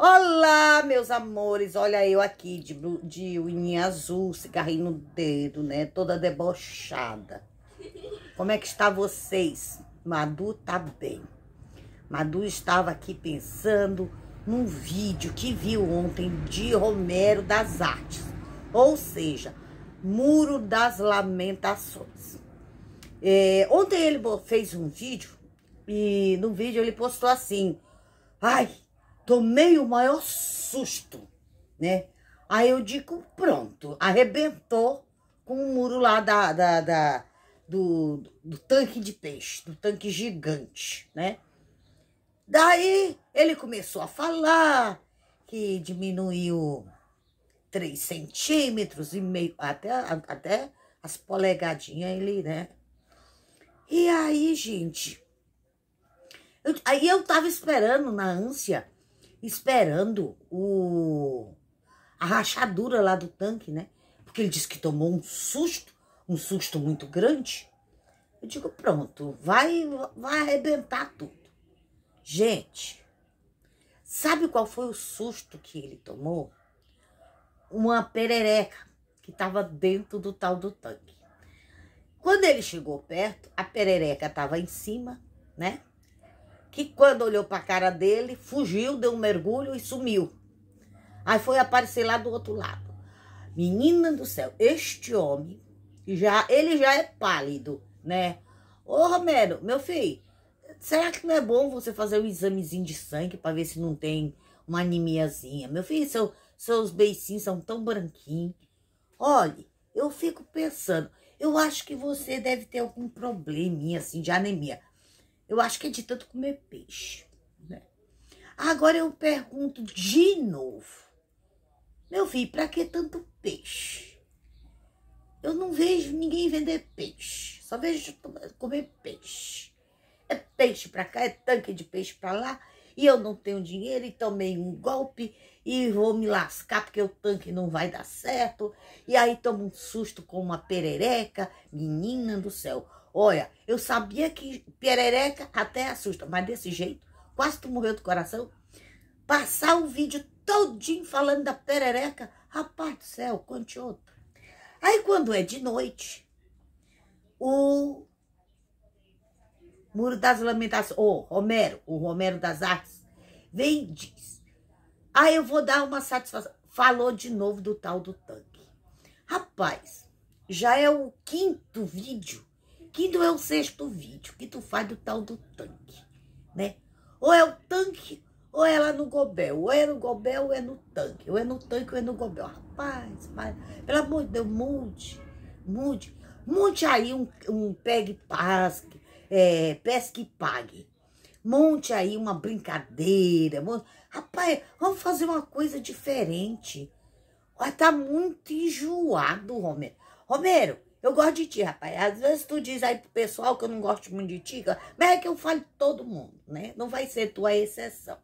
Olá, meus amores. Olha eu aqui de, de unha azul, cigarrinho no dedo, né? Toda debochada. Como é que está vocês? Madu tá bem. Madu estava aqui pensando num vídeo que viu ontem de Romero das Artes. Ou seja, Muro das Lamentações. É, ontem ele fez um vídeo e no vídeo ele postou assim... Ai, Tomei o maior susto, né? Aí eu digo, pronto, arrebentou com o muro lá da, da, da do, do tanque de peixe, do tanque gigante, né? Daí ele começou a falar que diminuiu 3 centímetros e meio, até, até as polegadinhas ele, né? E aí, gente, eu, aí eu tava esperando na ânsia esperando o a rachadura lá do tanque, né? Porque ele disse que tomou um susto, um susto muito grande. Eu digo, pronto, vai, vai arrebentar tudo. Gente, sabe qual foi o susto que ele tomou? Uma perereca que estava dentro do tal do tanque. Quando ele chegou perto, a perereca estava em cima, né? que quando olhou para a cara dele, fugiu, deu um mergulho e sumiu. Aí foi aparecer lá do outro lado. Menina do céu, este homem, já, ele já é pálido, né? Ô, Romero, meu filho, será que não é bom você fazer um examezinho de sangue para ver se não tem uma anemiazinha? Meu filho, seu, seus beicinhos são tão branquinhos. Olha, eu fico pensando, eu acho que você deve ter algum probleminha assim de anemia. Eu acho que é de tanto comer peixe, né? Agora eu pergunto de novo. Meu filho, para que tanto peixe? Eu não vejo ninguém vender peixe. Só vejo comer peixe. É peixe para cá, é tanque de peixe para lá. E eu não tenho dinheiro e tomei um golpe e vou me lascar porque o tanque não vai dar certo. E aí tomo um susto com uma perereca. Menina do céu. Olha, eu sabia que perereca até assusta, mas desse jeito, quase tu morreu do coração. Passar o vídeo todinho falando da perereca, rapaz do céu, conte outro. Aí quando é de noite, o Muro das Lamentações, o Romero, o Romero das Artes, vem e diz, ah, eu vou dar uma satisfação. Falou de novo do tal do tanque. Rapaz, já é o quinto vídeo Quinto é o sexto vídeo que tu faz do tal do tanque, né? Ou é o tanque, ou é lá no gobel. Ou é no gobel, ou é no tanque. Ou é no tanque, ou é no gobel. Rapaz, mas, pelo amor de Deus, mude, mude. Monte aí um, um pegue pasque, é, pesque e pague. Monte aí uma brincadeira. Monte... Rapaz, vamos fazer uma coisa diferente. Tá muito enjoado, Romero. Romero, eu gosto de ti, rapaz. Às vezes tu diz aí pro pessoal que eu não gosto muito de ti, mas é que eu falo todo mundo, né? Não vai ser tu a exceção.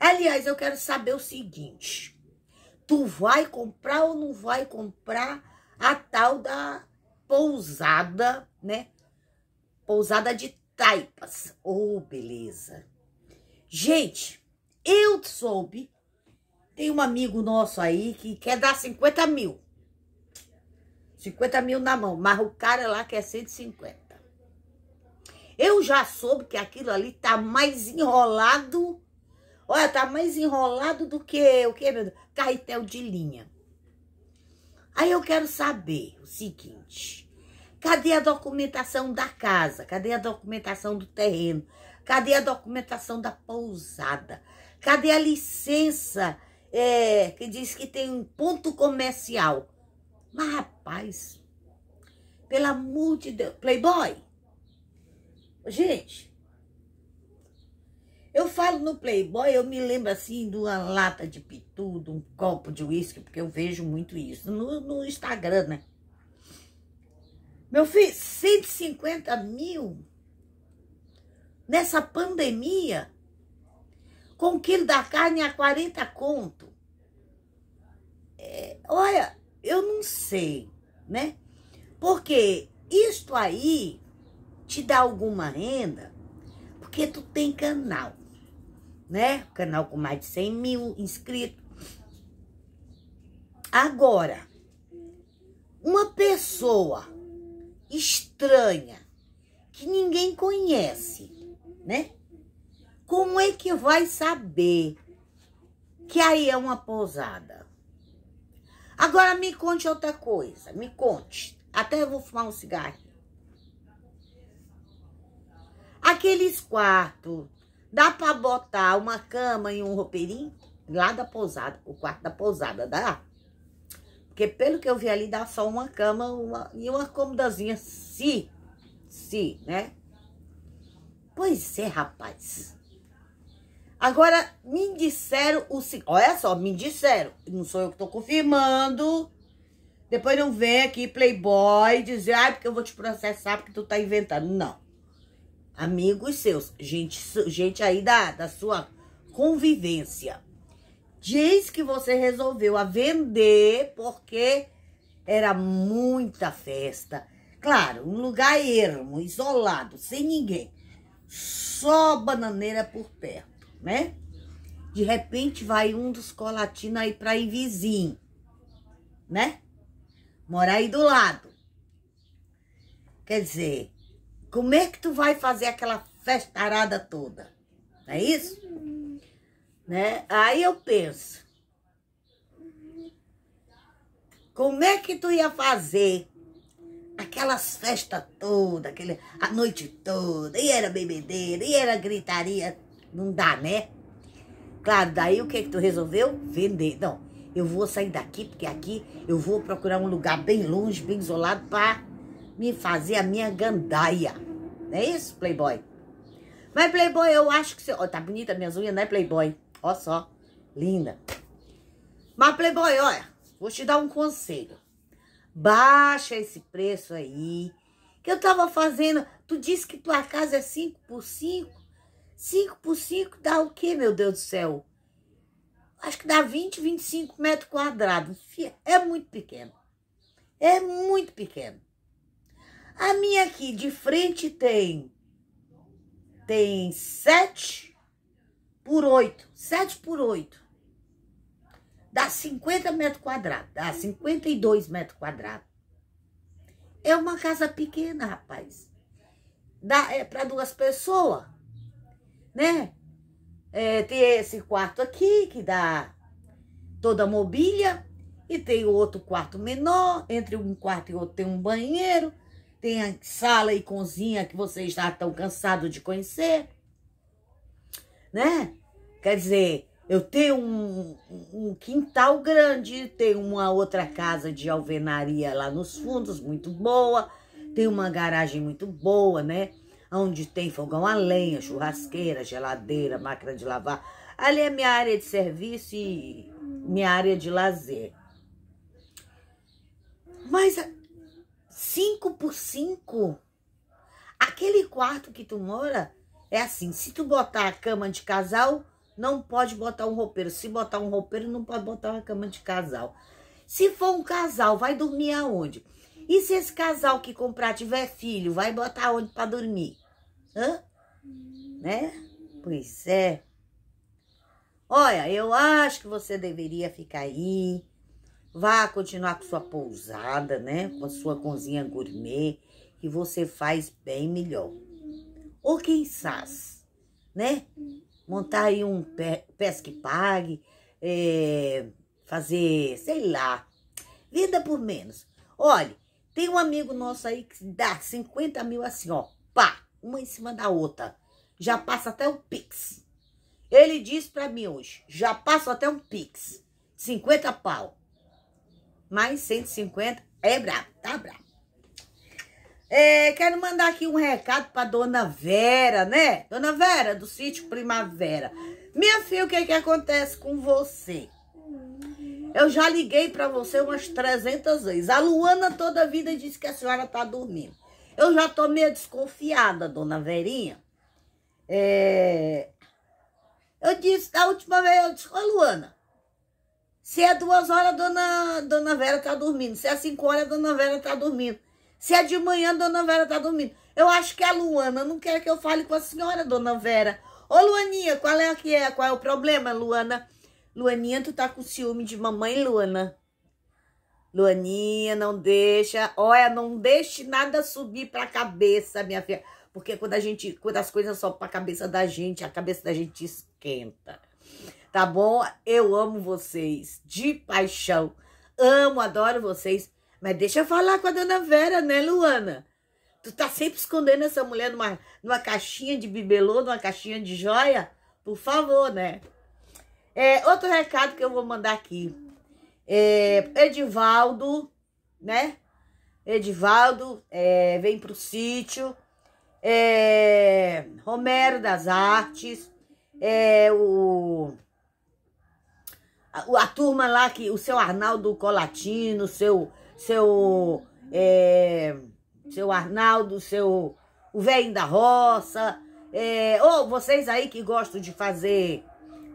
Aliás, eu quero saber o seguinte. Tu vai comprar ou não vai comprar a tal da pousada, né? Pousada de taipas. Oh, beleza. Gente, eu soube, tem um amigo nosso aí que quer dar 50 mil 50 mil na mão, mas o cara lá quer 150. Eu já soube que aquilo ali tá mais enrolado. Olha, tá mais enrolado do que o que, meu Deus? Carretel de linha. Aí eu quero saber o seguinte. Cadê a documentação da casa? Cadê a documentação do terreno? Cadê a documentação da pousada? Cadê a licença é, que diz que tem um ponto comercial? Mas, rapaz, pela multidão. Playboy? Gente, eu falo no Playboy, eu me lembro assim de uma lata de pitu, de um copo de uísque, porque eu vejo muito isso no, no Instagram, né? Meu filho, 150 mil nessa pandemia, com um quilo da carne a 40 conto. É, olha, eu não sei, né? Porque isto aí te dá alguma renda, porque tu tem canal, né? Canal com mais de 100 mil inscritos. Agora, uma pessoa estranha, que ninguém conhece, né? Como é que vai saber que aí é uma pousada? Agora me conte outra coisa, me conte. Até eu vou fumar um cigarro. Aqueles quartos, dá para botar uma cama e um roupeirinho? Lá da pousada, o quarto da pousada, dá? Porque pelo que eu vi ali, dá só uma cama uma, e uma comodazinha. se, se, né? Pois é, rapaz. Agora, me disseram o seguinte. Olha só, me disseram. Não sou eu que tô confirmando. Depois não vem aqui, playboy, dizer, ai, ah, porque eu vou te processar, porque tu tá inventando. Não. Amigos seus, gente, gente aí da, da sua convivência. Diz que você resolveu a vender porque era muita festa. Claro, um lugar ermo, isolado, sem ninguém. Só bananeira por perto né? De repente vai um dos colatinos aí para ir vizinho, né? Morar aí do lado. Quer dizer, como é que tu vai fazer aquela festarada toda? Não é isso? Né? Aí eu penso. Como é que tu ia fazer aquelas festas todas, aquele, a noite toda, e era bebedeira, e era gritaria não dá, né? Claro, daí o que que tu resolveu? Vender. Não, eu vou sair daqui, porque aqui eu vou procurar um lugar bem longe, bem isolado, para me fazer a minha gandaia. Não é isso, Playboy? Mas, Playboy, eu acho que você... Ó, tá bonita minhas unhas, né, Playboy? Ó só, linda. Mas, Playboy, olha, vou te dar um conselho. Baixa esse preço aí, que eu tava fazendo... Tu disse que tua casa é 5 por 5? 5 por 5 dá o quê, meu Deus do céu? Acho que dá 20, 25 metros quadrados. É muito pequeno. É muito pequeno. A minha aqui de frente tem tem 7 por 8. 7 por 8. Dá 50 metros quadrados. Dá 52 metros quadrados. É uma casa pequena, rapaz. Dá, é para duas pessoas né? É, tem esse quarto aqui, que dá toda a mobília, e tem o outro quarto menor, entre um quarto e outro tem um banheiro, tem a sala e cozinha que vocês já estão cansados de conhecer, né? Quer dizer, eu tenho um, um quintal grande, tem uma outra casa de alvenaria lá nos fundos, muito boa, tem uma garagem muito boa, né? onde tem fogão a lenha, churrasqueira, geladeira, máquina de lavar. Ali é minha área de serviço e minha área de lazer. Mas cinco por cinco, aquele quarto que tu mora é assim, se tu botar a cama de casal, não pode botar um roupeiro. Se botar um roupeiro, não pode botar uma cama de casal. Se for um casal, vai dormir aonde? E se esse casal que comprar tiver filho, vai botar onde para dormir? Hã? Né? Pois é. Olha, eu acho que você deveria ficar aí. Vá continuar com sua pousada, né? Com a sua cozinha gourmet, que você faz bem melhor. Ou quem sabe, né? Montar aí um pe pesque pague, é, fazer, sei lá, vida por menos. Olhe, tem um amigo nosso aí que dá 50 mil assim, ó. Pá, uma em cima da outra. Já passa até o Pix. Ele disse para mim hoje, já passo até um Pix. 50 pau. Mais 150 é brabo, tá brabo. É, quero mandar aqui um recado para Dona Vera, né? Dona Vera, do sítio Primavera. Minha filha, o que, é que acontece com você? Eu já liguei para você umas 300 vezes. A Luana toda a vida disse que a senhora está dormindo. Eu já estou meio desconfiada, dona Verinha. É... Eu disse, da última vez, eu disse, ô Luana, se é duas horas, dona, dona Vera está dormindo. Se é cinco horas, dona Vera está dormindo. Se é de manhã, dona Vera está dormindo. Eu acho que a Luana não quer que eu fale com a senhora, dona Vera. Ô, Luaninha, qual é que é? Qual é o problema, Luana? Luaninha, tu tá com ciúme de mamãe, Luana? Luaninha, não deixa. Olha, não deixe nada subir pra cabeça, minha filha. Porque quando a gente, quando as coisas sobem pra cabeça da gente, a cabeça da gente esquenta. Tá bom? Eu amo vocês de paixão. Amo, adoro vocês. Mas deixa eu falar com a dona Vera, né, Luana? Tu tá sempre escondendo essa mulher numa, numa caixinha de bibelô, numa caixinha de joia? Por favor, né? É, outro recado que eu vou mandar aqui. É, Edivaldo, né? Edivaldo é, vem pro sítio. É, Romero das Artes. É, o, a, a, turma lá que o seu Arnaldo Colatino, seu seu é, seu Arnaldo, seu o velho da roça, é, ou vocês aí que gostam de fazer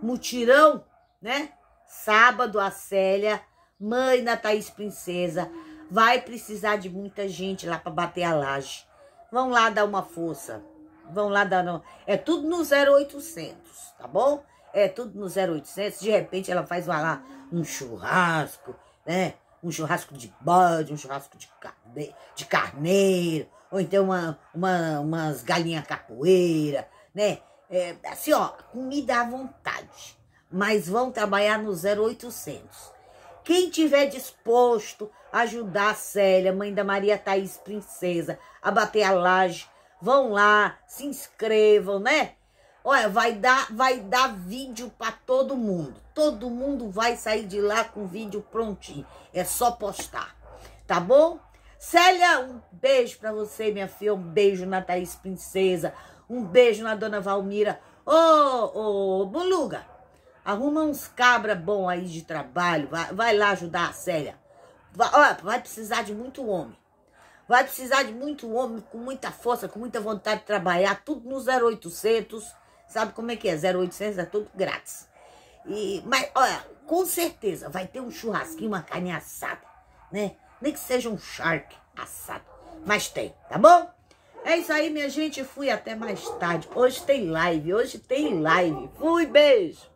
mutirão, né? Sábado a Célia, mãe da Thaís Princesa, vai precisar de muita gente lá para bater a laje. Vão lá dar uma força. Vão lá dar uma... É tudo no 0800, tá bom? É tudo no 0800. De repente ela faz lá um churrasco, né? Um churrasco de bode, um churrasco de, carne... de carneiro, ou então uma, uma, umas galinhas capoeira, né? é, assim, ó, comida à vontade, mas vão trabalhar no 0800. Quem tiver disposto a ajudar a Célia, mãe da Maria Thaís Princesa, a bater a laje, vão lá, se inscrevam, né? Olha, vai dar, vai dar vídeo para todo mundo. Todo mundo vai sair de lá com vídeo prontinho. É só postar, tá bom? Célia, um beijo para você, minha filha. Um beijo na Thaís Princesa. Um beijo na dona Valmira. Ô, oh, oh, Buluga, arruma uns cabra bom aí de trabalho. Vai, vai lá ajudar a Célia. Vai, ó, vai precisar de muito homem. Vai precisar de muito homem com muita força, com muita vontade de trabalhar. Tudo no 0800. Sabe como é que é? 0800 é tudo grátis. E, mas, olha, com certeza vai ter um churrasquinho, uma carne assada, né? Nem que seja um shark assado. Mas tem, tá bom? É isso aí, minha gente. Fui até mais tarde. Hoje tem live. Hoje tem live. Fui, beijo.